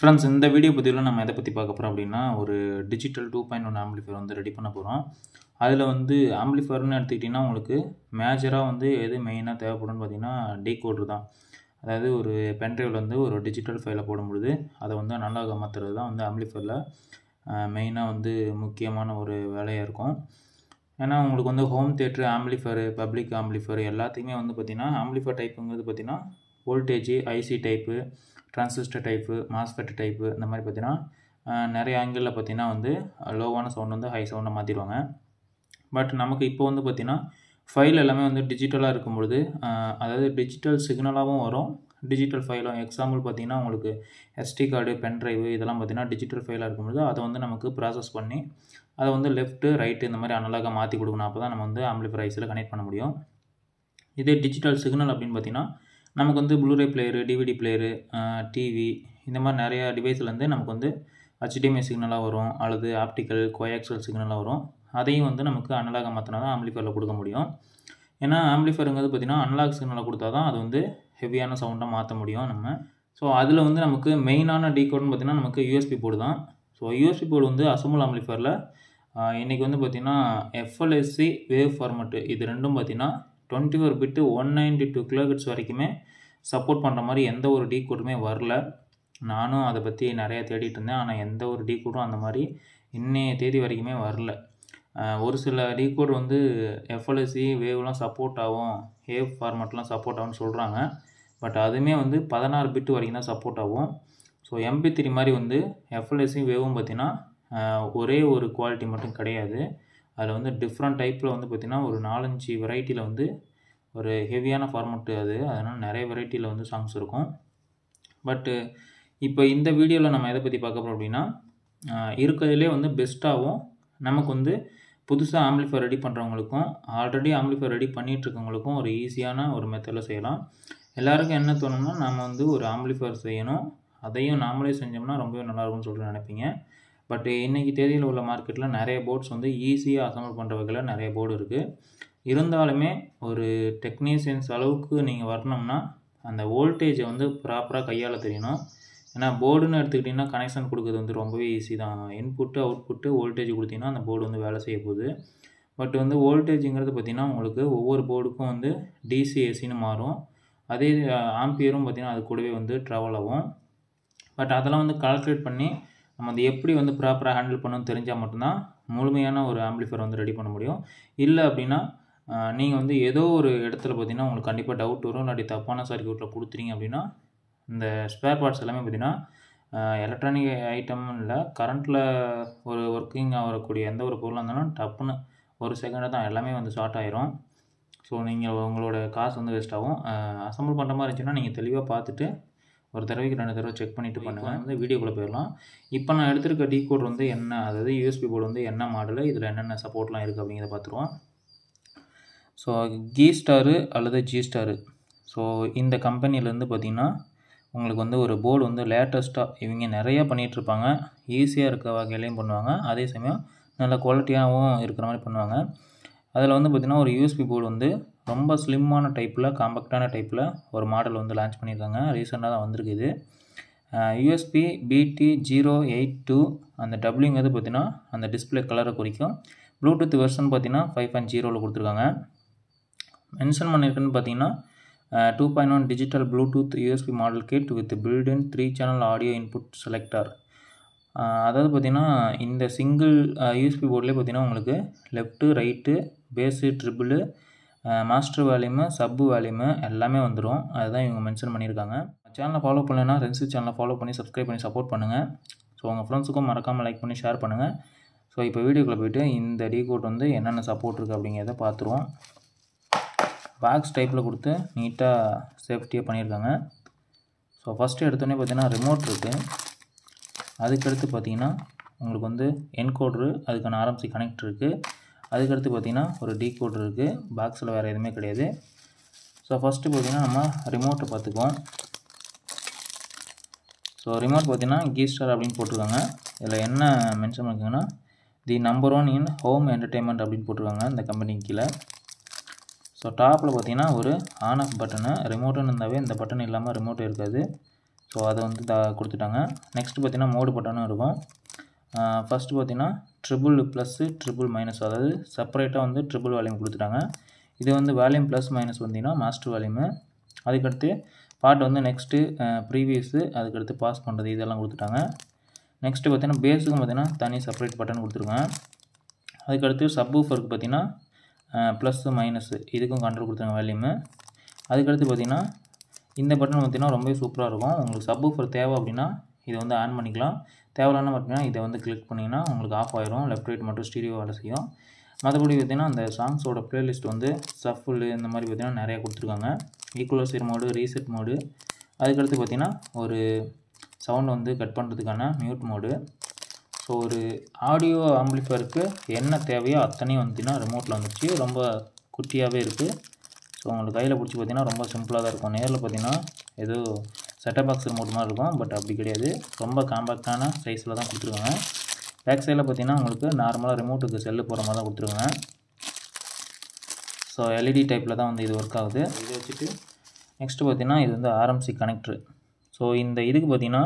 friends இந்த video பதிவில் நம்ம எதை பற்றி பார்க்க போகிறோம் அப்படின்னா ஒரு digital two point one amplifier வந்து ரெடி பண்ண போகிறோம் அதில் வந்து ஆம்பிளிஃபயர்னு எடுத்துக்கிட்டிங்கன்னா உங்களுக்கு மேஜராக வந்து எது மெயினாக தேவைப்படும்னு பார்த்திங்கன்னா டீ கோட்ரு தான் அதாவது ஒரு பென்ட்ரைவில் வந்து ஒரு டிஜிட்டல் ஃபைலை போடும்பொழுது அதை வந்து நல்லா மாற்றுறது தான் வந்து ஆம்பிளிஃபயரில் மெயினாக வந்து முக்கியமான ஒரு வேலையாக இருக்கும் ஏன்னா உங்களுக்கு வந்து home theatre amplifier public amplifier எல்லாத்தையுமே வந்து பார்த்திங்கன்னா ஆம்பிளிஃபயர் டைப்புங்கிறது பார்த்திங்கன்னா voltage IC type transistor type MOSFET type இந்த மாதிரி பார்த்திங்கன்னா நிறைய ஆங்கிளில் பார்த்திங்கன்னா வந்து லோவான சவுண்ட் வந்து ஹை சவுண்டை மாற்றிடுவாங்க பட் நமக்கு இப்போ வந்து பார்த்திங்கன்னா ஃபைல் எல்லாமே வந்து டிஜிட்டலாக இருக்கும்பொழுது அதாவது டிஜிட்டல் சிக்னலாகவும் வரும் டிஜிட்டல் ஃபைலாக எக்ஸாம்பிள் பார்த்திங்கன்னா உங்களுக்கு எஸ்டி கார்டு பென் ட்ரைவ் இதெல்லாம் பார்த்திங்கன்னா டிஜிட்டல் ஃபைலாக இருக்கும்போது அதை வந்து நமக்கு ப்ராசஸ் பண்ணி அதை வந்து லெஃப்ட்டு ரைட்டு இந்த மாதிரி அனலாக மாற்றி கொடுக்கணும் அப்போ தான் நம்ம வந்து ஆம்பிளிஃபைஸில் கனெக்ட் பண்ண முடியும் இதே டிஜிட்டல் சிக்னல் அப்படின்னு பார்த்திங்கன்னா நமக்கு வந்து Blu-ray player DVD player TV இந்த மாதிரி நிறையா டிவைஸில் வந்து நமக்கு வந்து ஹச்டிஎம்ஐ சிக்னலாக வரும் அல்லது ஆப்டிக்கல் கோயாக்சல் சிக்னலாக வரும் அதையும் வந்து நமக்கு அனலாக மாற்றினா தான் ஆம்பிளிஃபரில் கொடுக்க முடியும் ஏன்னா ஆம்பிளிஃபருங்கிறது பார்த்திங்கன்னா அனலாக் சிக்னலை கொடுத்தா தான் அது வந்து ஹெவியான சவுண்டாக மாற்ற முடியும் நம்ம ஸோ அதில் வந்து நமக்கு மெயினான டீகோட்னு பார்த்திங்கன்னா நமக்கு யூஎஸ்பி போர்டு தான் ஸோ யூஎஸ்பி போர்டு வந்து அசம்பிள் ஆம்பிளிஃபரில் இன்றைக்கி வந்து பார்த்திங்கன்னா எஃப்எல்எஸ்சி வேவ் ஃபார்மெட்டு இது ரெண்டும் பார்த்திங்கன்னா twenty four bit one ninety two kilohertz வரைக்குமே சப்போர்ட் பண்ணுற மாதிரி எந்த ஒரு டீ கோடுமே வரல நானும் அதை பற்றி நிறையா தேடிட்டு இருந்தேன் ஆனால் எந்த ஒரு டீ கோடும் அந்த மாதிரி இன்னைய தேதி வரைக்குமே வரல ஒரு சில டீ கோட் வந்து எஃப்எல்எஸ்சி வேவ்லாம் சப்போர்ட் ஆகும் ஹேவ் ஃபார்மெட்லாம் சப்போர்ட் ஆகும்னு சொல்கிறாங்க பட் அதுவுமே வந்து பதினாறு பிட்டு வரைக்கும் தான் சப்போர்ட் ஆகும் ஸோ எம்பி த்ரீ மாதிரி வந்து எஃப்எல்எஸ்சி வேவும் பார்த்திங்கன்னா ஒரே ஒரு குவாலிட்டி மட்டும் கிடையாது அதில் வந்து டிஃப்ரெண்ட் டைப்பில் வந்து பார்த்திங்கன்னா ஒரு நாலஞ்சு வெரைட்டியில் வந்து ஒரு ஹெவியான ஃபார்மட்டு அது அதனால் நிறைய வெரைட்டியில் வந்து சாங்ஸ் இருக்கும் பட்டு இப்போ இந்த வீடியோவில் நம்ம எதை பற்றி பார்க்க போகிறோம் அப்படின்னா இருக்கிறதுலே வந்து பெஸ்ட்டாகவும் நமக்கு வந்து புதுசாக ஆம்பிளிஃபை ரெடி பண்ணுறவங்களுக்கும் ஆல்ரெடி ஆம்பிளிஃபை ரெடி பண்ணிகிட்ருக்கவங்களுக்கும் ஒரு ஈஸியான ஒரு மெத்தடில் செய்யலாம் எல்லாருக்கும் என்ன தோணும்னா நாம் வந்து ஒரு ஆம்பிளிஃபையர் செய்யணும் அதையும் நாமளே செஞ்சோம்னா ரொம்பவே நல்லாயிருக்கும்னு சொல்லிட்டு நினைப்பீங்க பட் இன்றைக்கி தேதியில் உள்ள மார்க்கெட்டில் நிறைய போர்ட்ஸ் வந்து ஈஸியாக அசம்பிள் பண்ணுற வகையில் நிறைய போர்டு இருக்குது இருந்தாலுமே ஒரு டெக்னீஷியன்ஸ் அளவுக்கு நீங்கள் வரணும்னா அந்த வோல்டேஜை வந்து ப்ராப்பராக கையால் தெரியணும் ஏன்னா போர்டுன்னு எடுத்துக்கிட்டிங்கன்னா கனெக்ஷன் கொடுக்குறது வந்து ரொம்பவே ஈஸி தான் இன்புட்டு அவுட்புட்டு வோல்டேஜ் கொடுத்தீங்கன்னா அந்த போர்டு வந்து வேலை செய்ய போகுது பட் வந்து வோல்டேஜுங்கிறது பார்த்திங்கன்னா உங்களுக்கு ஒவ்வொரு போர்டுக்கும் வந்து டிசி ஏசின்னு மாறும் அதே ஆம்பியரும் பார்த்திங்கன்னா அது கூடவே வந்து ட்ராவல் ஆகும் பட் அதெல்லாம் வந்து கால்குலேட் பண்ணி நம்ம அதை எப்படி வந்து ப்ராப்பராக ஹேண்டில் பண்ணணும்னு தெரிஞ்சால் மட்டும்தான் முழுமையான ஒரு ஆம்பிளிஃபயர் வந்து ரெடி பண்ண முடியும் இல்லை அப்படின்னா நீங்கள் வந்து ஏதோ ஒரு இடத்துல பார்த்தீங்கன்னா உங்களுக்கு கண்டிப்பாக டவுட் வரும் இல்லாட்டி தப்பான சர்க்கியூட்டில் கொடுத்துறீங்க அப்படின்னா இந்த ஸ்பேர் பார்ட்ஸ் எல்லாமே பார்த்திங்கன்னா எலக்ட்ரானிக் ஐட்டம் இல்லை கரண்ட்டில் ஒரு ஒர்க்கிங் ஆகக்கூடிய எந்த ஒரு பொருளாக இருந்தாலும் டப்புன்னு ஒரு செகண்டாக தான் எல்லாமே வந்து ஷார்ட் ஆயிரும் ஸோ நீங்கள் உங்களோட காசு வந்து வேஸ்ட் ஆகும் அசம்பிள் பண்ணுற மாதிரி இருந்துச்சுன்னா நீங்கள் தெளிவாக பார்த்துட்டு ஒரு தடவைக்கு ரெண்டு தடவை செக் பண்ணிவிட்டு பண்ணுவேன் வந்து வீடியோக்குள்ளே போயிடலாம் இப்போ நான் எடுத்திருக்க டீ கோட் வந்து என்ன அதாவது யூஎஸ்பி போர்டு வந்து என்ன மாடலு இதில் என்னென்ன சப்போர்ட்லாம் இருக்குது அப்படிங்கிறத பார்த்துருவோம் ஸோ கீ ஸ்டாரு அல்லது ஜி ஸ்டாரு ஸோ இந்த கம்பெனிலேருந்து பார்த்திங்கன்னா உங்களுக்கு வந்து ஒரு போர்டு வந்து லேட்டஸ்ட்டாக இவங்க நிறையா பண்ணிகிட்ருப்பாங்க ஈஸியாக இருக்க வகையிலையும் பண்ணுவாங்க அதே சமயம் நல்ல குவாலிட்டியாகவும் இருக்கிற மாதிரி பண்ணுவாங்க அதில் வந்து பார்த்திங்கன்னா ஒரு யூஎஸ்பி போர்டு வந்து ரொம்ப ஸ்லிம்மான டைப்பில் காம்பக்டான டைப்பில் ஒரு மாடல் வந்து லான்ச் பண்ணியிருக்காங்க ரீசெண்டாக தான் வந்திருக்குது யூஎஸ்பி பிடி ஜீரோ எயிட் டூ அந்த டபுள்யூங்கிறது பார்த்தீங்கன்னா அந்த டிஸ்பிளே கலரை குறிக்கும் ப்ளூடூத் வெர்ஷன் பார்த்தீங்கன்னா ஃபைவ் பாயிண்ட் ஜீரோவில் கொடுத்துருக்காங்க மென்ஷன் பண்ணியிருக்குன்னு பார்த்தீங்கன்னா two point one digital Bluetooth USB model kit with built-in three channel audio input selector அதாவது பார்த்திங்கன்னா இந்த சிங்கிள் யூஎஸ்பி போர்ட்லேயே பார்த்திங்கன்னா உங்களுக்கு left right bass treble master volume sub volume எல்லாமே வந்துடும் அதுதான் இவங்க மென்ஷன் பண்ணியிருக்காங்க சேனலை ஃபாலோ பண்ணலைன்னா ரென்சி சேனலை ஃபாலோ பண்ணி சப்ஸ்கிரைப் பண்ணி சப்போர்ட் பண்ணுங்கள் ஸோ உங்கள் ஃப்ரெண்ட்ஸுக்கும் மறக்காமல் லைக் பண்ணி ஷேர் பண்ணுங்கள் ஸோ இப்போ வீடியோக்குள்ளே போய்ட்டு இந்த டீ கோட் வந்து என்னென்ன சப்போர்ட் இருக்குது அப்படிங்கிறத பார்த்துருவோம் பாக்ஸ் டைப்பில் கொடுத்து நீட்டாக சேஃப்டியாக பண்ணியிருக்காங்க ஸோ ஃபஸ்ட்டு எடுத்தோடனே பார்த்தீங்கன்னா ரிமோட் இருக்குது அதுக்கடுத்து பார்த்தீங்கன்னா உங்களுக்கு வந்து என்கோட்ரு அதுக்கான ஆரம்சி கனெக்ட் இருக்குது அதுக்கடுத்து பார்த்திங்கன்னா ஒரு டீ கோட் இருக்குது பாக்ஸில் வேறு எதுவுமே கிடையாது ஸோ ஃபஸ்ட்டு பார்த்திங்கன்னா நம்ம ரிமோட்டை பார்த்துக்குவோம் ஸோ ரிமோட் பார்த்திங்கன்னா கீ ஸ்டார் அப்படின்னு போட்டிருக்காங்க இதில் என்ன மென்ஷன் பண்ணிக்கோங்கன்னா the number one in home entertainment அப்படின்னு போட்டிருக்காங்க இந்த கம்பெனி கீழே ஸோ டாப்பில் பார்த்திங்கன்னா ஒரு ஆன் ஆஃப் பட்டனு ரிமோட்டுன்னு இருந்தாவே இந்த பட்டன் இல்லாமல் ரிமோட் இருக்காது ஸோ அதை வந்து கொடுத்துட்டாங்க நெக்ஸ்ட் பார்த்திங்கன்னா மோடு பட்டனும் இருக்கும் ஃபஸ்ட்டு பார்த்திங்கன்னா ட்ரிபிள் ப்ளஸ்ஸு ட்ரிபிள் மைனஸ் அதாவது செப்பரேட்டாக வந்து ட்ரிபிள் வேல்யூம் கொடுத்துட்டாங்க இது வந்து வேல்யூம் ப்ளஸ் மைனஸ் வந்தீங்கன்னா மாஸ்டர் வேல்யூமு அதுக்கடுத்து பாட்டு வந்து நெக்ஸ்ட்டு ப்ரீவியஸு அதுக்கடுத்து பாஸ் பண்ணுறது இதெல்லாம் கொடுத்துட்டாங்க நெக்ஸ்ட்டு பார்த்திங்கன்னா பேஸுக்கும் பார்த்திங்கன்னா தனி செப்பரேட் பட்டன் கொடுத்துருக்கேன் அதுக்கடுத்து சப் ஊஃபருக்கு பார்த்திங்கன்னா ப்ளஸ்ஸு மைனஸு இதுக்கும் கண்ட்ரோல் கொடுத்துருங்க வேல்யூமு அதுக்கடுத்து பார்த்திங்கன்னா இந்த பட்டன் பார்த்திங்கன்னா ரொம்பவே சூப்பராக இருக்கும் உங்களுக்கு சப் ஊஃபர் தேவை அப்படின்னா இதை வந்து ஆன் பண்ணிக்கலாம் தேவையான பார்த்தீங்கன்னா இதை வந்து கிளிக் பண்ணிங்கன்னா உங்களுக்கு ஆஃப் ஆயிரும் லெஃப்ட் ரைட் மட்டும் ஸ்டீரியோ வேலை செய்யும் மற்றபடி பார்த்திங்கன்னா அந்த சாங்ஸோட ப்ளேலிஸ்ட் வந்து சஃபுல்லு இந்த மாதிரி பார்த்திங்கன்னா நிறையா கொடுத்துருக்காங்க ஈக்குவலசர் மோடு ரீசெட் மோடு அதுக்கடுத்து பார்த்திங்கன்னா ஒரு சவுண்ட் வந்து கட் பண்ணுறதுக்கான மியூட் மோடு ஸோ ஒரு ஆடியோ ஆம்பிளிஃபயருக்கு என்ன தேவையோ அத்தனையும் வந்துட்டிங்கன்னா ரிமோட்டில் வந்துச்சு ரொம்ப குட்டியாகவே இருக்குது ஸோ உங்களுக்கு கையில் பிடிச்சி பார்த்திங்கன்னா ரொம்ப சிம்பிளாக தான் இருக்கும் நேரில் பார்த்திங்கன்னா ஏதோ செட்டப் பாக்ஸ் ரிமோட் மாதிரி இருக்கும் பட் அப்படி கிடையாது ரொம்ப காம்பேக்டான சைஸில் தான் கொடுத்துருக்காங்க பேக் சைடில் பார்த்தீங்கன்னா உங்களுக்கு நார்மலாக ரிமோட்டுக்கு செல்லு போகிற மாதிரி தான் கொடுத்துருக்காங்க ஸோ எல்இடி டைப்பில் தான் வந்து இது ஒர்க் ஆகுது இதை வச்சுட்டு நெக்ஸ்ட்டு பார்த்தீங்கன்னா இது வந்து ஆர்எம்சி கனெக்ட்ரு ஸோ இந்த இதுக்கு பார்த்தீங்கன்னா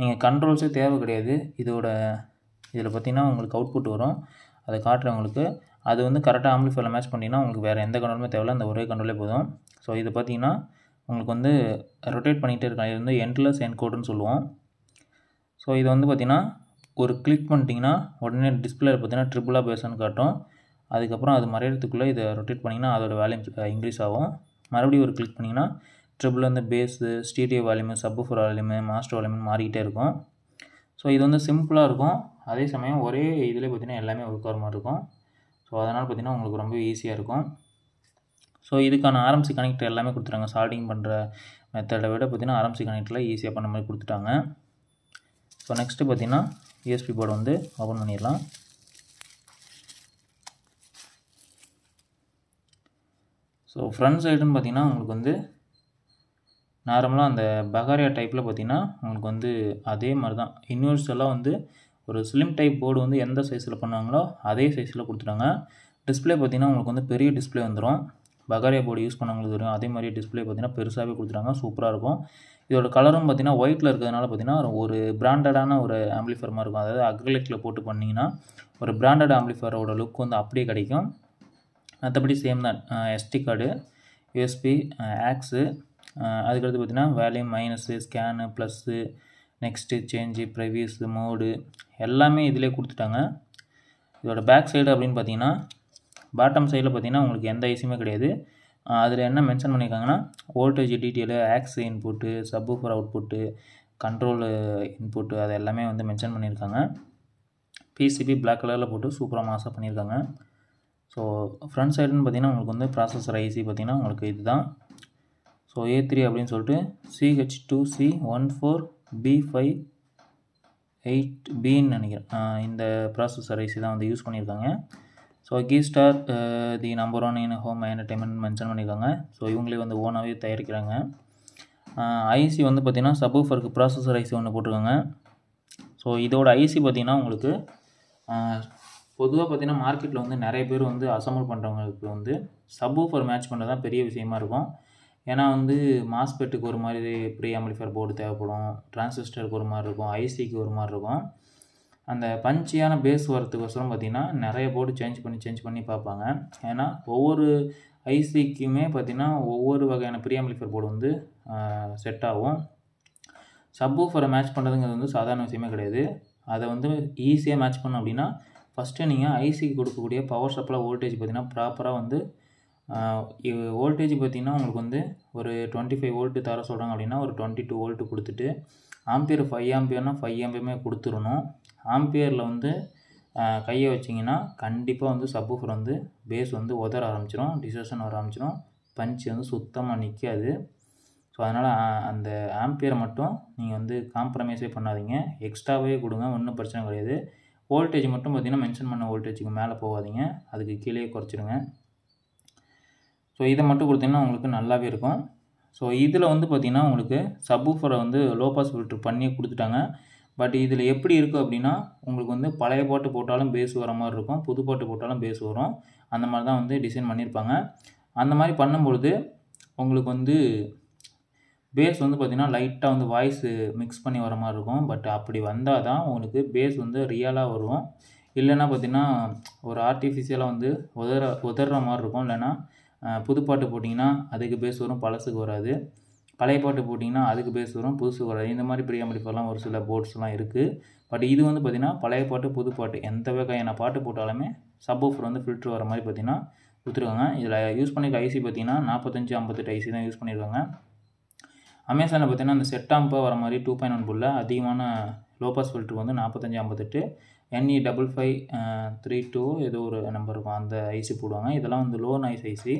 நீங்கள் கண்ட்ரோல்ஸே தேவை கிடையாது இதோட இதில் பார்த்தீங்கன்னா உங்களுக்கு அவுட்புட் வரும் அதை காட்டுறவங்களுக்கு அது வந்து கரெக்டாக ஆம்பிளிஃபைல மேட்ச் பண்ணிங்கன்னா உங்களுக்கு வேறு எந்த கண்ட்ரோலுமே தேவையில்லை அந்த ஒரே கண்ட்ரோலே போதும் ஸோ இது பார்த்தீங்கன்னா உங்களுக்கு வந்து ரொட்டேட் பண்ணிகிட்டே இருக்கலாம் இது வந்து எண்ட்லெஸ் என்கோடுன்னு சொல்லுவோம் ஸோ இது வந்து பார்த்திங்கன்னா ஒரு கிளிக் பண்ணிட்டிங்கன்னா உடனே டிஸ்பிளேயில் பார்த்தீங்கன்னா ட்ரிபிளாக பேசுன்னு காட்டும் அதுக்கப்புறம் அது மறையிறதுக்குள்ளே இதை ரொட்டேட் பண்ணிங்கன்னா அதோட வேல்யூம் இன்க்ரீஸ் ஆகும் மறுபடியும் ஒரு கிளிக் பண்ணிங்கன்னா ட்ரிபிள் வந்து bass stereo volume subwoofer volume master வால்யூம்னு மாறிக்கிட்டே இருக்கும் ஸோ இது வந்து சிம்பிளாக இருக்கும் அதே சமயம் ஒரே இதில் பார்த்திங்கன்னா எல்லாமே ஒர்க் ஆகிற மாதிரி இருக்கும் ஸோ அதனால் பார்த்திங்கன்னா உங்களுக்கு ரொம்ப ஈஸியாக இருக்கும் ஸோ இதுக்கான ஆரம்சி கனெக்டர் எல்லாமே கொடுத்துட்டாங்க சால்டிங் பண்ணுற மெத்தடை விட பார்த்திங்கன்னா ஆரம்சி கனெக்டரில் ஈஸியாக பண்ண மாதிரி கொடுத்துட்டாங்க ஸோ நெக்ஸ்ட்டு பார்த்திங்கன்னா யூஎஸ்பி போர்டு வந்து ஓப்பன் பண்ணிடலாம் ஸோ ஃப்ரண்ட் சைடுன்னு பார்த்திங்கன்னா உங்களுக்கு வந்து நார்மலாக அந்த பகாரியா டைப்பில் பார்த்திங்கன்னா உங்களுக்கு வந்து அதே மாதிரி தான் யூனிவர்ஸெல்லாம் வந்து ஒரு ஸ்லிம் டைப் போர்டு வந்து எந்த சைஸில் பண்ணுவாங்களோ அதே சைஸில் கொடுத்துட்டாங்க டிஸ்பிளே பார்த்திங்கன்னா உங்களுக்கு வந்து பெரிய டிஸ்பிளே வந்துடும் பகாரியா போர்டு யூஸ் பண்ணவங்களுக்கு தெரியும் அதே மாதிரி டிஸ்பிளே பார்த்தீங்கன்னா பெருசாகவே கொடுத்துட்டாங்க சூப்பராக இருக்கும் இதோட கலரும் பார்த்தீங்கன்னா ஒயிட்டில் இருக்கிறதுனால பார்த்தீங்கன்னா ஒரு பிராண்டடான ஒரு ஆம்பிளிஃபர் மாதிரி இருக்கும் அதாவது அக்ரிலிக்கில் போட்டு பண்ணிங்கன்னா ஒரு பிராண்டட் ஆம்பிளிஃபரோட லுக் வந்து அப்படியே கிடைக்கும் மற்றபடி சேம் தான் எஸ்டி கார்டு யூஎஸ்பி ஆக்ஸு அதுக்கடுத்து பார்த்திங்கன்னா வேலையும் minus scan plus next change previous mode எல்லாமே இதிலே கொடுத்துட்டாங்க இதோட பேக் சைடு அப்படின்னு பார்த்தீங்கன்னா பாட்டம் சைடில் பார்த்தீங்கன்னா உங்களுக்கு எந்த ஐசியுமே கிடையாது அதில் என்ன மென்ஷன் பண்ணியிருக்காங்கன்னா voltage detail aux input subwoofer output control input அது எல்லாமே வந்து மென்ஷன் பண்ணியிருக்காங்க பிசிபி பிளாக் கலரில் போட்டு சூப்பராக மாசாக பண்ணியிருக்காங்க ஸோ ஃப்ரண்ட் சைடுன்னு பார்த்தீங்கன்னா உங்களுக்கு வந்து ப்ராசஸர் ஐசி பார்த்தீங்கன்னா உங்களுக்கு இதுதான் ஸோ ஏ த்ரீ அப்படின்னு சொல்லிட்டு CH two C one four B five eight பின்னு நினைக்கிறேன் இந்த ப்ராசஸர் ஐசி தான் வந்து யூஸ் பண்ணியிருக்காங்க so key star the number one in home entertainment mention பண்ணியிருக்காங்க ஸோ இவங்களே வந்து ஓனாகவே தயாரிக்கிறாங்க ஐசி வந்து பார்த்திங்கன்னா சபூஃபருக்கு ப்ராசஸர் ஐசி ஒன்று போட்டிருக்காங்க ஸோ இதோட ஐசி பார்த்திங்கன்னா உங்களுக்கு பொதுவாக பார்த்திங்கன்னா மார்க்கெட்டில் வந்து நிறைய பேர் வந்து அசம்பிள் பண்ணுறவங்களுக்கு வந்து சப்வூஃபர் மேட்ச் பண்ணுறது தான் பெரிய விஷயமா இருக்கும் ஏன்னா வந்து மாஸ்பெட்டுக்கு ஒரு மாதிரி ப்ரீ ஆம்பிளிஃபயர் போர்டு தேவைப்படும் டிரான்சிஸ்டருக்கு ஒரு மாதிரி இருக்கும் ஐசிக்கு ஒரு மாதிரி இருக்கும் அந்த பஞ்சியான பேஸ் வரத்துக்கோசரம் பார்த்திங்கன்னா நிறைய போர்டு சேஞ்ச் பண்ணி சேஞ்ச் பண்ணி பார்ப்பாங்க ஏன்னா ஒவ்வொரு ஐசிக்குமே பார்த்திங்கன்னா ஒவ்வொரு வகையான ப்ரீஆம்பிளிஃபர் போர்டு வந்து செட் ஆகும் சப்வூஃபரை மேட்ச் பண்ணுறதுங்கிறது வந்து சாதாரண விஷயமே கிடையாது அதை வந்து ஈஸியாக மேட்ச் பண்ணோம் அப்படின்னா ஃபஸ்ட்டு நீங்கள் ஐசிக்கு கொடுக்கக்கூடிய பவர் சப்ளை வோல்டேஜ் பார்த்திங்கன்னா ப்ராப்பராக வந்து வோல்டேஜ் பார்த்திங்கன்னா உங்களுக்கு வந்து ஒரு டுவெண்ட்டி ஃபைவ் வோல்ட்டு தர சொல்கிறாங்க அப்படின்னா ஒரு டுவெண்ட்டி டூ வோல்ட்டு கொடுத்துட்டு ஆம்பியர் ஃபைவ் ஆம்பியர்னால் ஃபைவ் ஆம்பியுமே கொடுத்துடணும் ஆம்பியரில் வந்து கையை வச்சிங்கன்னா கண்டிப்பாக வந்து சப்வூஃபர் வந்து பேஸ் வந்து உதற ஆரம்பிச்சிடும் டிசர்ஷன் வர ஆரம்பிச்சிடும் பஞ்சு வந்து சுத்தமாக நிற்காது ஸோ அதனால் அந்த ஆம்பியரை மட்டும் நீங்கள் வந்து காம்ப்ரமைஸே பண்ணாதீங்க எக்ஸ்ட்ராவே கொடுங்க ஒன்றும் பிரச்சனை கிடையாது வோல்டேஜ் மட்டும் பார்த்திங்கன்னா மென்ஷன் பண்ண வோல்டேஜுக்கு மேலே போகாதீங்க அதுக்கு கீழே குறைச்சிடுங்க ஸோ இதை மட்டும் கொடுத்தீங்கன்னா உங்களுக்கு நல்லாவே இருக்கும் ஸோ இதில் வந்து பார்த்திங்கன்னா உங்களுக்கு சப்வூஃபரை வந்து லோ பாஸ் ஃபில்ட்ரு பண்ணி கொடுத்துட்டாங்க பட் இதில் எப்படி இருக்குது அப்படின்னா உங்களுக்கு வந்து பழைய பாட்டு போட்டாலும் பேஸ் வர மாதிரி இருக்கும் புது பாட்டு போட்டாலும் பேஸ் வரும் அந்த மாதிரி தான் வந்து டிசைன் பண்ணியிருப்பாங்க அந்த மாதிரி பண்ணும்பொழுது உங்களுக்கு வந்து பேஸ் வந்து பார்த்திங்கன்னா லைட்டாக வந்து வாய்ஸ் மிக்ஸ் பண்ணி வர மாதிரி இருக்கும் பட் அப்படி வந்தால் தான் உங்களுக்கு பேஸ் வந்து ரியலாக வரும் இல்லைன்னா பார்த்திங்கன்னா ஒரு ஆர்டிஃபிஷியலாக வந்து உதற உதற மாதிரி இருக்கும் இல்லைன்னா புதுப்பாட்டு போட்டிங்கன்னா அதுக்கு பேஸ் வரும் பழசுக்கு வராது பழைய பாட்டு போட்டிங்கன்னா அதுக்கு பேஸ் வரும் புதுசு வராது இந்த மாதிரி பிரியா முடிப்பெல்லாம் ஒரு சில போர்ட்ஸ்லாம் இருக்குது பட் இது வந்து பார்த்திங்கன்னா பழைய பாட்டு புது பாட்டு எந்த வகையான பாட்டு போட்டாலுமே சப் ஆஃபர் வந்து ஃபில்ட்ரு வர மாதிரி பார்த்திங்கன்னா கொடுத்துருக்காங்க இதில் யூஸ் பண்ணியிருக்க ஐசி பார்த்திங்கன்னா நாற்பத்தஞ்சு ஐம்பத்தெட்டு ஐசி தான் யூஸ் பண்ணியிருக்காங்க அமேசானில் பார்த்திங்கன்னா அந்த செட்டாம்பாக வர மாதிரி டூ பாயிண்ட் ஒன் புல்ல அதிகமான லோ பாஸ் ஃபில்ட்ரு வந்து நாற்பத்தஞ்சு ஐம்பத்தெட்டு NE double five three two ஏதோ ஒரு நம்பர் இருக்கும் அந்த ஐசி போடுவாங்க இதெல்லாம் வந்து லோன் ஐஸ் ஐசி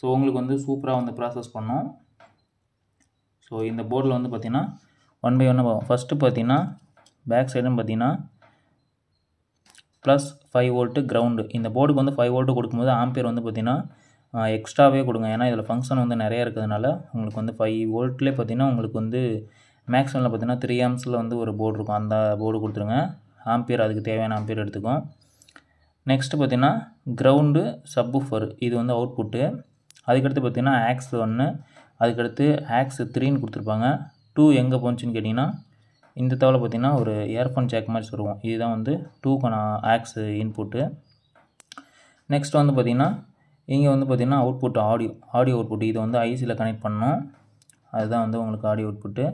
ஸோ உங்களுக்கு வந்து சூப்பராக வந்து ப்ராசஸ் பண்ணும் ஸோ இந்த போர்டில் வந்து பார்த்திங்கன்னா ஒன் பை ஒன்று ஃபஸ்ட்டு பார்த்தீங்கன்னா பேக் சைடும் பார்த்தீங்கன்னா ப்ளஸ் ஃபைவ் வோல்ட்டு கிரவுண்டு இந்த போர்டுக்கு வந்து ஃபைவ் வோல்ட்டு கொடுக்கும்போது ஆம்பியர் வந்து பார்த்திங்கன்னா எக்ஸ்ட்ராவே கொடுங்க ஏன்னா இதில் ஃபங்க்ஷன் வந்து நிறைய இருக்கிறதுனால உங்களுக்கு வந்து ஃபைவ் வோல்ட்லேயே பார்த்தீங்கன்னா உங்களுக்கு வந்து மேக்ஸிமில் பார்த்தீங்கன்னா த்ரீ ஆம்ஸில் வந்து ஒரு போர்டு இருக்கும் அந்த போர்டு கொடுத்துருங்க ஆம்பியர் அதுக்கு தேவையான ஆம்பியர் எடுத்துக்கும் நெக்ஸ்ட்டு பார்த்திங்கன்னா கிரவுண்டு சப்புஃபர் இது வந்து அவுட்புட்டு அதுக்கடுத்து பார்த்திங்கன்னா ஆக்ஸ் ஒன்று அதுக்கடுத்து ஆக்ஸ் த்ரீன்னு கொடுத்துருப்பாங்க டூ எங்கே போணுச்சின்னு கேட்டிங்கன்னா இந்த தவிர பார்த்திங்கன்னா ஒரு இயர்ஃபோன் ஜேக் மாதிரி சொல்லுவோம் இதுதான் வந்து டூக்கான ஆக்ஸ் இன்புட்டு நெக்ஸ்ட் வந்து பார்த்திங்கன்னா இங்கே வந்து பார்த்திங்கன்னா அவுட்புட் ஆடியோ ஆடியோ அவுட்புட் இது வந்து ஐசியில் கனெக்ட் பண்ணோம் அதுதான் வந்து உங்களுக்கு ஆடியோ அவுட்புட்டு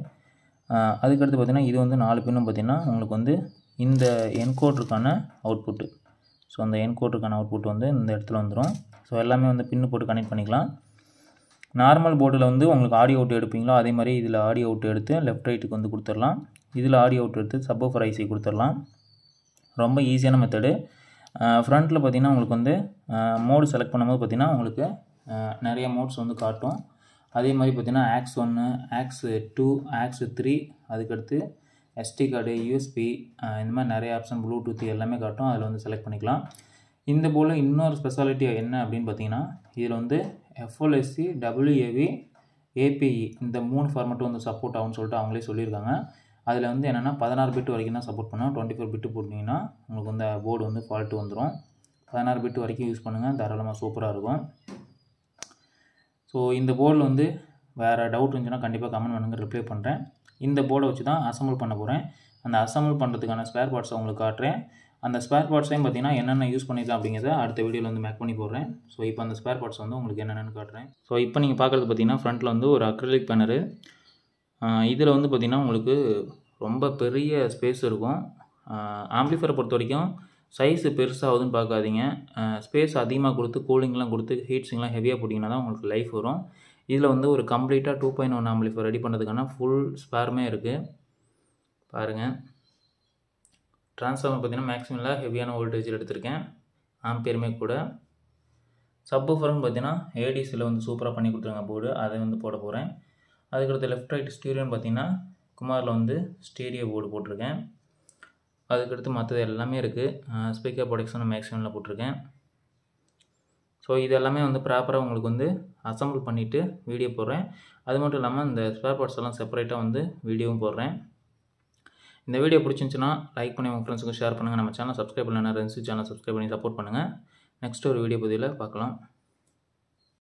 அதுக்கடுத்து பார்த்திங்கன்னா இது வந்து நாலு பின்னும் பார்த்திங்கன்னா உங்களுக்கு வந்து இந்த என்கோட்ருக்கான அவுட்புட்டு ஸோ அந்த என்கோட்ருக்கான அவுட்புட் வந்து இந்த இடத்துல வந்துடும் ஸோ எல்லாமே வந்து பின்னு போட்டு கனெக்ட் பண்ணிக்கலாம் நார்மல் போர்டில் வந்து உங்களுக்கு ஆடியோ அவுட் எடுப்பீங்களோ அதே மாதிரி இதில் ஆடியோ அவுட் எடுத்து லெஃப்ட் ரைட்டுக்கு வந்து கொடுத்துடலாம் இதில் ஆடியோ அவுட் எடுத்து சப்போஃபர் ஐசி கொடுத்துடலாம் ரொம்ப ஈஸியான மெத்தடு ஃப்ரண்ட்டில் பார்த்திங்கன்னா உங்களுக்கு வந்து மோடு செலக்ட் பண்ணும்போது பார்த்திங்கன்னா உங்களுக்கு நிறைய மோட்ஸ் வந்து காட்டும் அதே மாதிரி பார்த்தீங்கன்னா ஆக்ஸ் ஒன்று ஆக்ஸ் டூ ஆக்ஸ் த்ரீ அதுக்கடுத்து எஸ்டி கார்டு யூஎஸ்பி இந்த மாதிரி நிறைய ஆப்ஷன் ப்ளூடூத் எல்லாமே காட்டும் அதில் வந்து செலக்ட் பண்ணிக்கலாம் இந்த போல் இன்னொரு ஸ்பெஷாலிட்டி என்ன அப்படின்னு பார்த்தீங்கன்னா இதில் வந்து எஃப்எல்எஸ்சி டபிள்யூஏவி ஏபிஇ இந்த மூணு ஃபார்மெட்டும் வந்து சப்போர்ட் ஆகுன்னு சொல்லிட்டு அவங்களே சொல்லியிருக்காங்க அதில் வந்து என்னென்னா பதினாறு பிட்டு வரைக்கும் தான் சப்போர்ட் பண்ணோம் டுவெண்ட்டி ஃபோர் பிட்டு போட்டிங்கன்னா உங்களுக்கு வந்து போர்டு வந்து ஃபால்ட்டு வந்துடும் பதினாறு பிட்டு வரைக்கும் யூஸ் பண்ணுங்கள் தாராளமாக சூப்பராக இருக்கும் ஸோ இந்த போர்டில் வந்து வேறு டவுட் இருந்துச்சுன்னா கண்டிப்பாக கமெண்ட் பண்ணுங்க ரிப்ளை பண்ணுறேன் இந்த போர்டை வச்சு தான் அசம்பிள் பண்ண போகிறேன் அந்த அசம்பிள் பண்ணுறதுக்கான ஸ்பேர் பார்ட்ஸை உங்களுக்கு காட்டுறேன் அந்த ஸ்பேர் பார்ட்ஸையும் பார்த்தீங்கன்னா என்னென்ன யூஸ் பண்ணிக்கலாம் அப்படிங்கிறத அடுத்த வீடியோவில் வந்து மேக் பண்ணி போடுறேன் ஸோ இப்போ அந்த ஸ்பேர் பார்ட்ஸ் வந்து உங்களுக்கு என்னென்னு காட்டுறேன் ஸோ இப்போ நீங்கள் பார்க்குறது பார்த்தீங்கன்னா ஃப்ரண்ட்டில் வந்து ஒரு அக்ரலிக் பேனரு இதில் வந்து பார்த்திங்கன்னா உங்களுக்கு ரொம்ப பெரிய ஸ்பேஸ் இருக்கும் ஆம்பிளிஃபரை பொறுத்த வரைக்கும் சைஸு பெருசாகுதுன்னு பார்க்காதீங்க ஸ்பேஸ் அதிகமாக கொடுத்து கூலிங்லாம் கொடுத்து ஹீட்ஸிங்லாம் ஹெவியாக போட்டிங்கன்னா தான் உங்களுக்கு லைஃப் வரும் இதில் வந்து ஒரு கம்ப்ளீட்டாக two point one amplifier ready பண்ணுறதுக்கான ஃபுல் ஸ்பேருமே இருக்குது பாருங்கள் ட்ரான்ஸ்ஃபார்மர் பார்த்திங்கன்னா மேக்ஸிமில் ஹெவியான வோல்டேஜில் எடுத்திருக்கேன் ஆம்பியருமே கூட சப் சப்போஃபர்னு பார்த்தீங்கன்னா ஏடிசியில் வந்து சூப்பராக பண்ணி கொடுத்துருங்க போர்டு அதை வந்து போட போகிறேன் அதுக்கடுத்து லெஃப்ட் ரைட் ஸ்டீரியோன்னு பார்த்தீங்கன்னா குமாரில் வந்து ஸ்டீரியோ போர்டு போட்டிருக்கேன் அதுக்கடுத்து மற்றது எல்லாமே இருக்குது ஸ்பீக்கர் ப்ரொடக்ஷன் மேக்ஸிமில் போட்டிருக்கேன் ஸோ இது எல்லாமே வந்து ப்ராப்பராக உங்களுக்கு வந்து அசம்பிள் பண்ணிவிட்டு வீடியோ போடுறேன் அது மட்டும் இல்லாமல் இந்த ஸ்பேர் பார்ட்ஸ் எல்லாம் செப்பரேட்டாக வந்து வீடியோவும் போடுறேன் இந்த வீடியோ பிடிச்சிருந்துச்சுன்னா லைக் பண்ணி உங்கள் ஃப்ரெண்ட்ஸுக்கு ஷேர் பண்ணுங்கள் நம்ம சேனல் சப்ஸ்கிரைப் பண்ணலாம் இருந்துச்சு சேனல் சப்ஸ்கிரைப் பண்ணி சப்போர்ட் பண்ணுங்கள் நெக்ஸ்ட் ஒரு வீடியோ பதிவில் பார்க்கலாம்